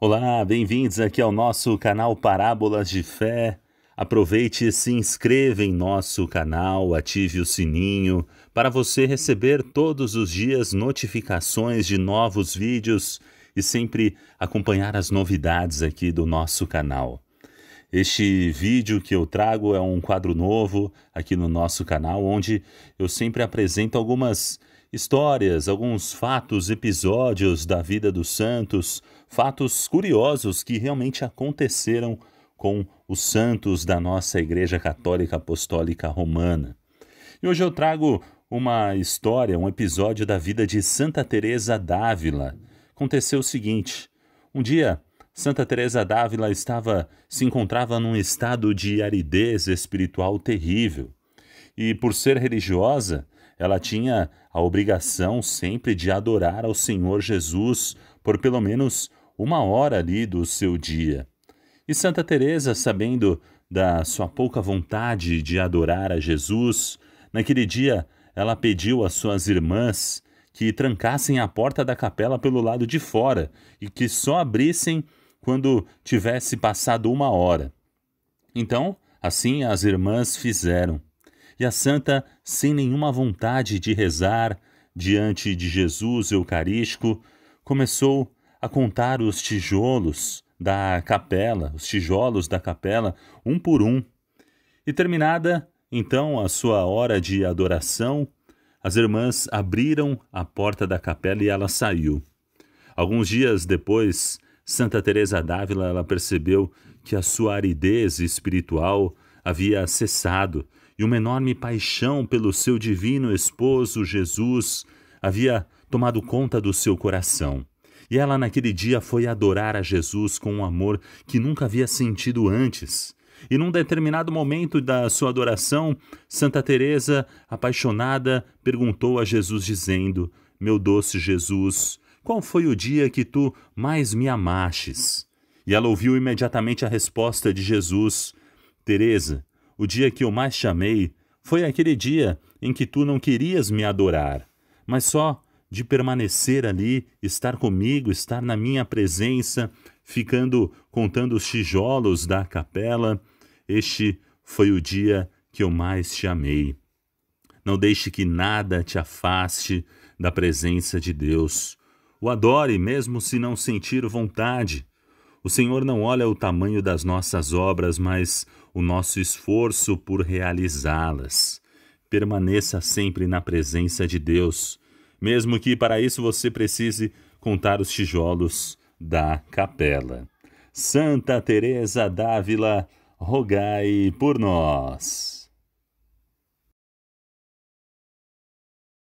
Olá, bem-vindos aqui ao nosso canal Parábolas de Fé. Aproveite e se inscreva em nosso canal, ative o sininho para você receber todos os dias notificações de novos vídeos e sempre acompanhar as novidades aqui do nosso canal. Este vídeo que eu trago é um quadro novo aqui no nosso canal, onde eu sempre apresento algumas histórias, alguns fatos, episódios da vida dos santos, fatos curiosos que realmente aconteceram com os santos da nossa Igreja Católica Apostólica Romana. E hoje eu trago uma história, um episódio da vida de Santa Teresa d'Ávila. Aconteceu o seguinte: um dia Santa Teresa d'Ávila estava se encontrava num estado de aridez espiritual terrível. E por ser religiosa, ela tinha a obrigação sempre de adorar ao Senhor Jesus por pelo menos uma hora ali do seu dia. E Santa Teresa, sabendo da sua pouca vontade de adorar a Jesus, naquele dia ela pediu às suas irmãs que trancassem a porta da capela pelo lado de fora e que só abrissem quando tivesse passado uma hora. Então, assim as irmãs fizeram. E a santa, sem nenhuma vontade de rezar, diante de Jesus Eucarístico, começou a contar os tijolos da capela, os tijolos da capela, um por um. E terminada então a sua hora de adoração, as irmãs abriram a porta da capela e ela saiu. Alguns dias depois, Santa Teresa d'Ávila ela percebeu que a sua aridez espiritual havia cessado e uma enorme paixão pelo seu divino esposo Jesus havia tomado conta do seu coração. E ela naquele dia foi adorar a Jesus com um amor que nunca havia sentido antes. E num determinado momento da sua adoração, Santa Teresa, apaixonada, perguntou a Jesus dizendo: "Meu doce Jesus, qual foi o dia que tu mais me amastes?" E ela ouviu imediatamente a resposta de Jesus: "Teresa, o dia que eu mais chamei foi aquele dia em que tu não querias me adorar, mas só de permanecer ali, estar comigo, estar na minha presença, ficando contando os tijolos da capela. Este foi o dia que eu mais te amei. Não deixe que nada te afaste da presença de Deus. O adore mesmo se não sentir vontade. O Senhor não olha o tamanho das nossas obras, mas o nosso esforço por realizá-las. Permaneça sempre na presença de Deus, mesmo que para isso você precise contar os tijolos da capela. Santa Teresa d'Ávila, rogai por nós.